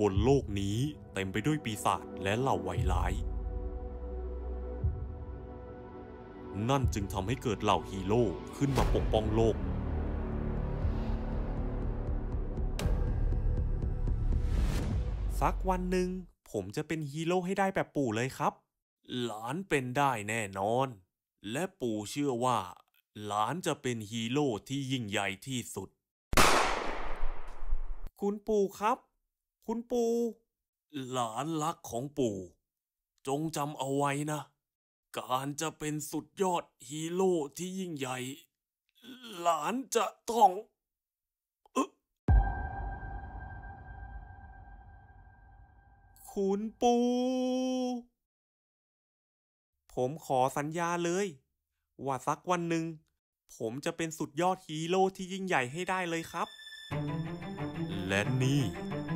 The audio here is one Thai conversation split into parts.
บนโลกนี้เต็มไปด้วยปีศาจและเหล่าไวร้าย นั่นจึงทำให้เกิดเหล่าฮีโร่ ขึ้นมาปกป้องโลก สักวันหนึ่งผมจะเป็นฮีโร่ให้ได้แบบปู่เลยครับ หลานเป็นได้แน่นอน และปู่เชื่อว่า หลานจะเป็นฮีโร่ที่ยิ่งใหญ่ที่สุด คุณปู่ครับคุณปู่หลานรักของปู่ จงจำเอาไว้นะ การจะเป็นสุดยอดฮีโร่ที่ยิ่งใหญ่ หลานจะต้องคุณปู่ผมขอสัญญาเลย ว่าสักวันหนึ่ง ผมจะเป็นสุดยอดฮีโร่ที่ยิ่งใหญ่ให้ได้เลยครับ และนี่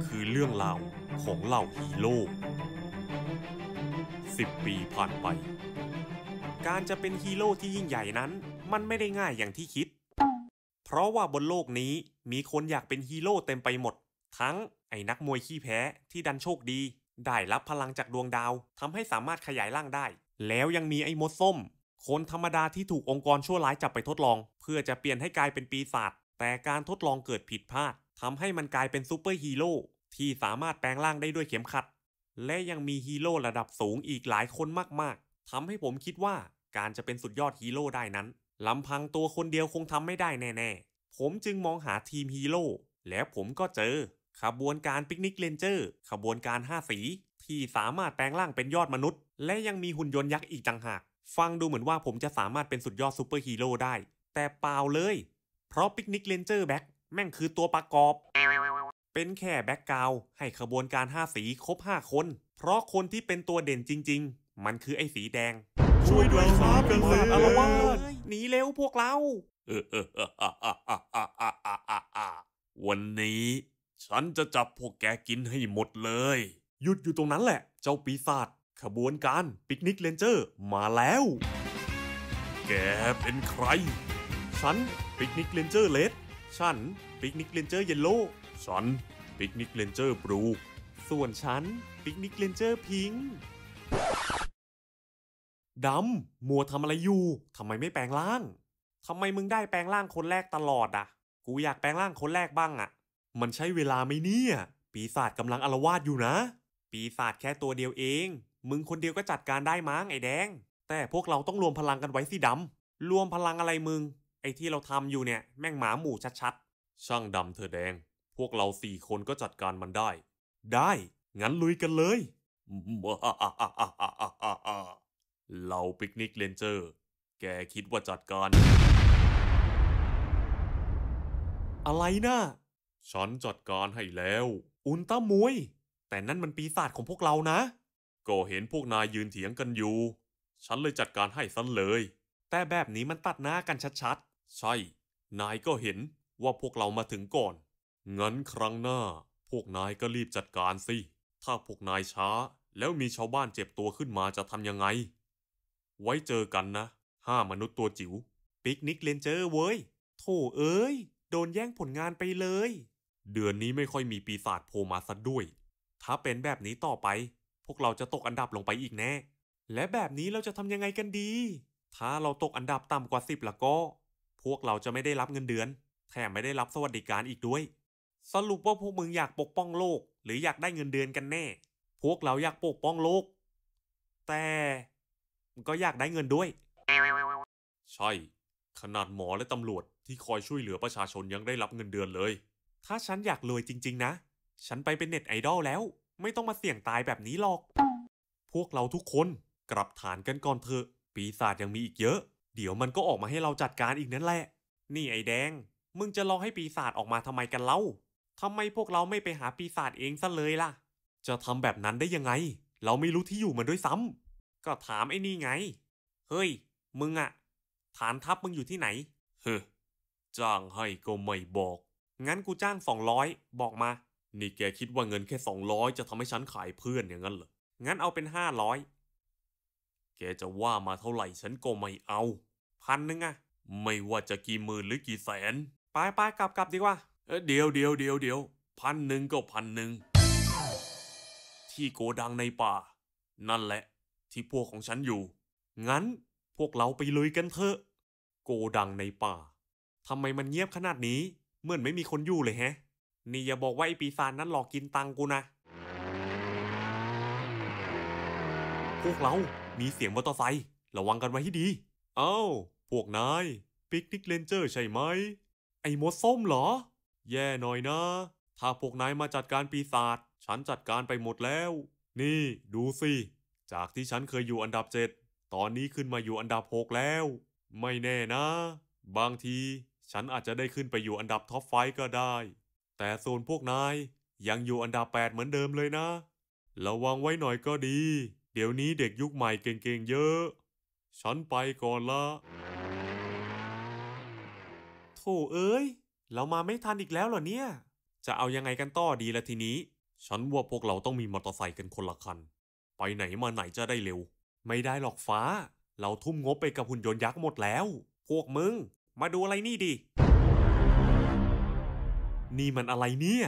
คือเรื่องราวของเหล่าฮีโร่สิบปีผ่านไป การจะเป็นฮีโร่ที่ยิ่งใหญ่นั้น มันไม่ได้ง่ายอย่างที่คิด เพราะว่าบนโลกนี้มีคนอยากเป็นฮีโร่เต็มไปหมด ทั้งไอ้นักมวยขี้แพ้ที่ดันโชคดี ได้รับพลังจากดวงดาวทำให้สามารถขยายร่างได้ แล้วยังมีไอ้มดส้ม คนธรรมดาที่ถูกองค์กรชั่วร้ายจับไปทดลอง เพื่อจะเปลี่ยนให้กลายเป็นปีศาจแต่การทดลองเกิดผิดพลาดทำให้มันกลายเป็นซูเปอร์ฮีโร่ที่สามารถแปลงร่างได้ด้วยเข็มขัด และยังมีฮีโร่ระดับสูงอีกหลายคนมากๆ ทำให้ผมคิดว่าการจะเป็นสุดยอดฮีโร่ได้นั้นลำพังตัวคนเดียวคงทำไม่ได้แน่ ๆ ผมจึงมองหาทีมฮีโร่แล้วผมก็เจอขบวนการปิกนิกเลนเจอร์ ขบวนการห้าสี ที่สามารถแปลงร่างเป็นยอดมนุษย์ และยังมีหุ่นยนต์ยักษ์อีกต่างหาก ฟังดูเหมือนว่าผมจะสามารถเป็นสุดยอดซูเปอร์ฮีโร่ได้แต่เปล่าเลย เพราะปิกนิกเลนเจอร์แบ็กแม่งคือตัวประกอบ เป็นแค่แบ็กกราวให้ขบวนการ5สีครบ5คน เพราะคนที่เป็นตัวเด่นจริงๆ มันคือไอ้สีแดง ช่วยด้วยครับกันเลอารวาหนีเร็วพวกเรา วันนี้ ฉันจะจับพวกแกกินให้หมดเลย หยุดอยู่ตรงนั้นแหละ เจ้าปีศาจขบวนการปิกนิกเลนเจอร์มาแล้ว แกเป็นใคร ฉันปิกนิกเลนเจอร์เลดฉันปิกนิกเลนเจอร์เยลโล่ฉัน ปิกนิกเลนเจอร์บลูส่วนฉันปิกนิกเลนเจอร์พิงดำมัวทำอะไรอยู่ทำไมไม่แปลงร่างทำไมมึงได้แปลงร่างคนแรกตลอดอ่ะ กูอยากแปลงร่างคนแรกบ้างอ่ะมันใช้เวลาไหมเนี่ย ปีศาจกำลังอลวาดอยู่นะ ปีศาจแค่ตัวเดียวเอง มึงคนเดียวก็จัดการได้มั้งไอ้แดง แต่พวกเราต้องรวมพลังกันไว้สิดำรวมพลังอะไรมึง ไอ้ที่เราทำอยู่เนี่ยแม่งหมาหมู่ชัดช่างดำเธอแดง พวกเราสี่คนก็จัดการมันได้ ได้งั้นลุยกันเลยเราปิกนิกเลนเจอร์ แกคิดว่าจัดการ อะไรนะฉันจัดการให้แล้ว อุลตะามวย แต่นั่นมันปีศาจของพวกเรานะ ก็เห็นพวกนายยืนเถียงกันอยู่ ฉันเลยจัดการให้ซะเลย แต่แบบนี้มันตัดหน้ากันชัดๆ ใช่ นายก็เห็นว่าพวกเรามาถึงก่อน งั้นครั้งหน้า พวกนายก็รีบจัดการสิ ถ้าพวกนายช้า แล้วมีชาวบ้านเจ็บตัวขึ้นมาจะทำยังไง ไว้เจอกันนะ ห้ามนุษย์ตัวจิว๋ว ปิกนิกเลนเจอร์เว้ย โถเอ้ย โดนแย่งผลงานไปเลย เดือนนี้ไม่ค่อยมีปีศาจโผล่มาซะด้วย ถ้าเป็นแบบนี้ต่อไป พวกเราจะตกอันดับลงไปอีกแน่ และแบบนี้เราจะทำยังไงกันดี ถ้าเราตกอันดับต่ำกว่าสิบละก็พวกเราจะไม่ได้รับเงินเดือนแถมไม่ได้รับสวัสดิการอีกด้วย สรุปว่าพวกมึงอยากปกป้องโลก หรืออยากได้เงินเดือนกันแน่ พวกเราอยากปกป้องโลก แต่ก็อยากได้เงินด้วยใช่ขนาดหมอและตำรวจ ที่คอยช่วยเหลือประชาชนยังได้รับเงินเดือนเลย ถ้าฉันอยากรวยจริง ๆ นะ ฉันไปเป็นเน็ตไอดอลแล้ว ไม่ต้องมาเสี่ยงตายแบบนี้หรอก พวกเราทุกคนกลับฐานกันก่อนเถอะปีศาจยังมีอีกเยอะ เดี๋ยวมันก็ออกมาให้เราจัดการอีกนั่นแหละนี่ไอแดงมึงจะรอให้ปีศาจออกมาทำไมกันเล่าทำไมพวกเราไม่ไปหาปีศาจเองซะเลยล่ะ จะทำแบบนั้นได้ยังไง เราไม่รู้ที่อยู่มันด้วยซ้ำก็ถามไอ้นี่ไง เฮ้ย มึงอะฐานทัพมึงอยู่ที่ไหน เฮ้จ้างให้ก็ไม่บอก งั้นกูจ้างสองร้อยบอกมา นี่แกคิดว่าเงินแค่สองร้อยจะทำให้ฉันขายเพื่อนอย่างนั้นเหรอ งั้นเอาเป็นห้าร้อย แกจะว่ามาเท่าไหร่ฉันก็ไม่เอา พันหนึ่งอะ ไม่ว่าจะกี่หมื่นหรือกี่แสนไปไปกลับกลับดีกว่าเดี๋ยวเดี๋ยวเดี๋ยวเดี๋ยวพันหนึ่งก็พันหนึ่งที่โกดังในป่า นั่นแหละที่พวกของฉันอยู่ งั้นพวกเราไปเลยกันเถอะโกดังในป่าทำไมมันเงียบขนาดนี้เหมือนไม่มีคนอยู่เลยแฮะนี่อย่าบอกว่าไอปีศาจนั้นหลอกกินตังกูนะ พวกเรา มีเสียงมอเตอร์ไซค์ระวังกันไว้ให้ดี เอ้าพวกนายปิกนิกเลนเจอร์ใช่ไหมไอ้มดส้มเหรอ แย่หน่อยนะ ถ้าพวกนายมาจัดการปีศาจฉันจัดการไปหมดแล้ว นี่ดูสิ จากที่ฉันเคยอยู่อันดับเจ็ดตอนนี้ขึ้นมาอยู่อันดับหกแล้ว ไม่แน่นะ บางทีฉันอาจจะได้ขึ้นไปอยู่อันดับท็อปไฟก็ได้ แต่โซนพวกนายยังอยู่อันดับแปดเหมือนเดิมเลยนะ ระวังไว้หน่อยก็ดี เดี๋ยวนี้เด็กยุคใหม่เก่งๆเยอะ ฉันไปก่อนละถเอ้ย เรามาไม่ทันอีกแล้วเหรอเนี่ย จะเอายังไงกันต่อดีละทีนี้ ฉันว่าพวกเราต้องมีมอเตอร์ไซค์กันคนละคัน ไปไหนมาไหนจะได้เร็ว ไม่ได้หรอกฟ้า เราทุ่มงบไปกับหุ่นยนต์ยักษ์หมดแล้ว พวกมึง มาดูอะไรนี่ดินี่มันอะไรเนี่ย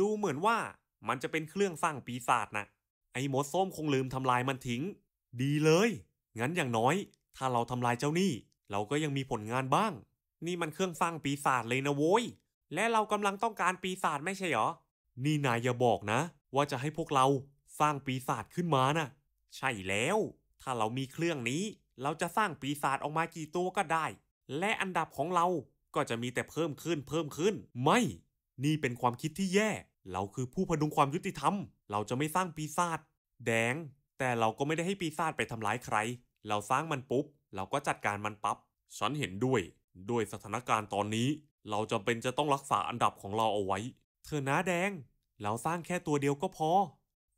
ดูเหมือนว่ามันจะเป็นเครื่องสร้างปีศาจนะไอ้มดส้มคงลืมทำลายมันทิ้ง ดีเลย งั้นอย่างน้อย ถ้าเราทำลายเจ้านี่เราก็ยังมีผลงานบ้างนี่มันเครื่องฟังปีศาจเลยนะโว้ย และเรากำลังต้องการปีศาจไม่ใช่เหรอ นี่นายอย่าบอกนะ ว่าจะให้พวกเราสร้างปีศาจขึ้นมานะ่ะ ใช่แล้ว ถ้าเรามีเครื่องนี้ เราจะสร้างปีศาจออกมากี่ตัวก็ได้ และอันดับของเราก็จะมีแต่เพิ่มขึ้นเพิ่มขึ้น ไม่ นี่เป็นความคิดที่แย่ เราคือผู้พดุงความยุติธรรม เราจะไม่สร้างปีศาจ แดง แต่เราก็ไม่ได้ให้ปีศาจไปทำร้ายใคร เราสร้างมันปุ๊บเราก็จัดการมันปับ๊บฉันเห็นด้วยด้วยสถานการณ์ตอนนี้ เราจำเป็นจะต้องรักษาอันดับของเราเอาไว้ เธอนะ แดง เราสร้างแค่ตัวเดียวก็พอ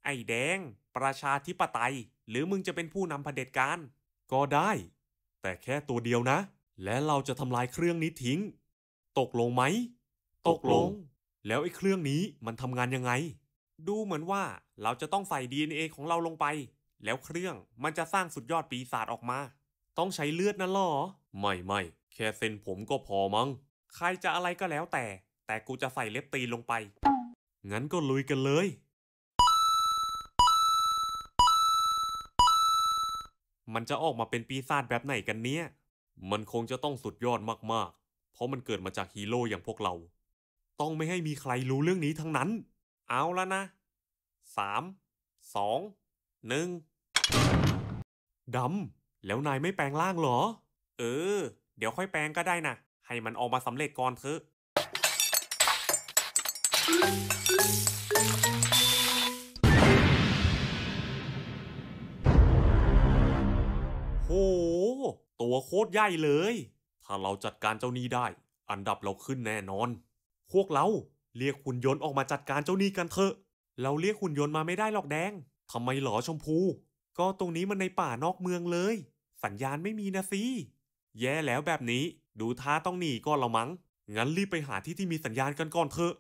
ไอ้ แดง ประชาธิปไตย หรือมึงจะเป็นผู้นำเผด็จการ ก็ได้ แต่แค่ตัวเดียวนะ และเราจะทำลายเครื่องนี้ทิ้ง ตกลงไหม ตกลง แล้วไอ้เครื่องนี้มันทำงานยังไง ดูเหมือนว่าเราจะต้องใส่ DNA ของเราลงไป แล้วเครื่องมันจะสร้างสุดยอดปีศาจออกมา ต้องใช้เลือดนะหรอไม่ไม่แค่เส้นผมก็พอมั้ง ใครจะอะไรก็แล้วแต่ แต่กูจะใส่เล็บตีนลงไป งั้นก็ลุยกันเลย มันจะออกมาเป็นปีศาจแบบไหนกันเนี้ย มันคงจะต้องสุดยอดมากๆ เพราะมันเกิดมาจากฮีโร่อย่างพวกเรา ต้องไม่ให้มีใครรู้เรื่องนี้ทั้งนั้น เอาแล้วนะ สาม สอง หนึ่งดำ แล้วนายไม่แปลงร่างเหรอ เออเดี๋ยวค่อยแปลงก็ได้นะให้มันออกมาสำเร็จก่อนเถอะโห ตัวโคตรใหญ่เลย ถ้าเราจัดการเจ้านี้ได้ อันดับเราขึ้นแน่นอน พวกเราเรียกหุ่นยนต์ออกมาจัดการเจ้านี้กันเถอะ เราเรียกหุ่นยนต์มาไม่ได้หรอกแดงทำไมหรอชมพู ก็ตรงนี้มันในป่านอกเมืองเลย สัญญาณไม่มีนะสิแย่แล้วแบบนี้ดูท่าต้องหนีก่อนละมัง้งงั้นรีบไปหาที่ที่มีสัญญาณกันก่อนเถอะ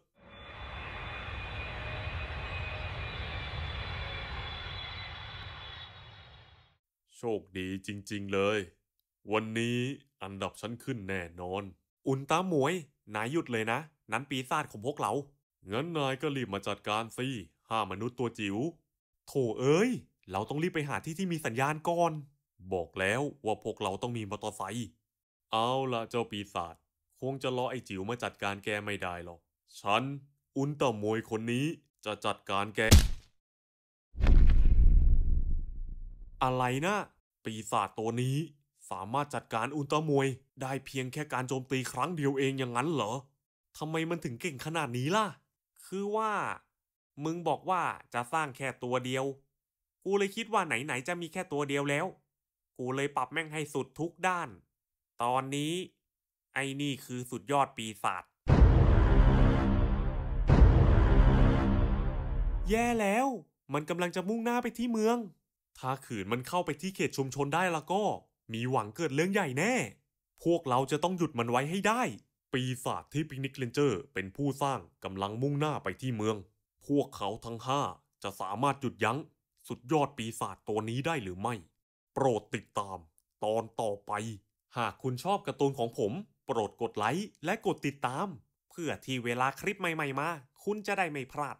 โชคดีจริงๆเลย วันนี้อันดับฉันขึ้นแน่นอน อุนตาหมวยนายหยุดเลยนะ นั้นปีศาจของพวกเรางั้นนายก็รีบมาจัดการสิห้ามนุษย์ตัวจิว๋วโถเอ้ย เราต้องรีบไปหาที่ที่มีสัญญาณก่อนบอกแล้วว่าพวกเราต้องมีมอเตอร์ไซค์ เอาละเจ้าปีศาจ คงจะรอไอ้จิ๋วมาจัดการแกไม่ได้หรอก ฉันอุนตะมวยคนนี้จะจัดการแก อะไรนะ ปีศาจตัวนี้ สามารถจัดการอุนตะมวยได้เพียงแค่การโจมตีครั้งเดียวเองอย่างนั้นเหรอ ทำไมมันถึงเก่งขนาดนี้ล่ะ คือว่า มึงบอกว่าจะสร้างแค่ตัวเดียว กูเลยคิดว่าไหนๆจะมีแค่ตัวเดียวแล้วกูเลยปรับแม่งให้สุดทุกด้าน ตอนนี้ ไอ้นี่คือสุดยอดปีศาจ แย่แล้ว มันกำลังจะมุ่งหน้าไปที่เมือง ถ้าขืนมันเข้าไปที่เขตชุมชนได้ละก็ มีหวังเกิดเรื่องใหญ่แน่ พวกเราจะต้องหยุดมันไว้ให้ได้ ปีศาจที่ปิกนิกเลนเจอร์ เป็นผู้สร้างกำลังมุ่งหน้าไปที่เมือง พวกเขาทั้งห้าจะสามารถหยุดยั้งสุดยอดปีศาจตัวนี้ได้หรือไม่โปรดติดตาม ตอนต่อไป หากคุณชอบการ์ตูนของผม โปรดกดไลค์ และกดติดตาม เพื่อที่เวลาคลิปใหม่ ๆ มา คุณจะได้ไม่พลาด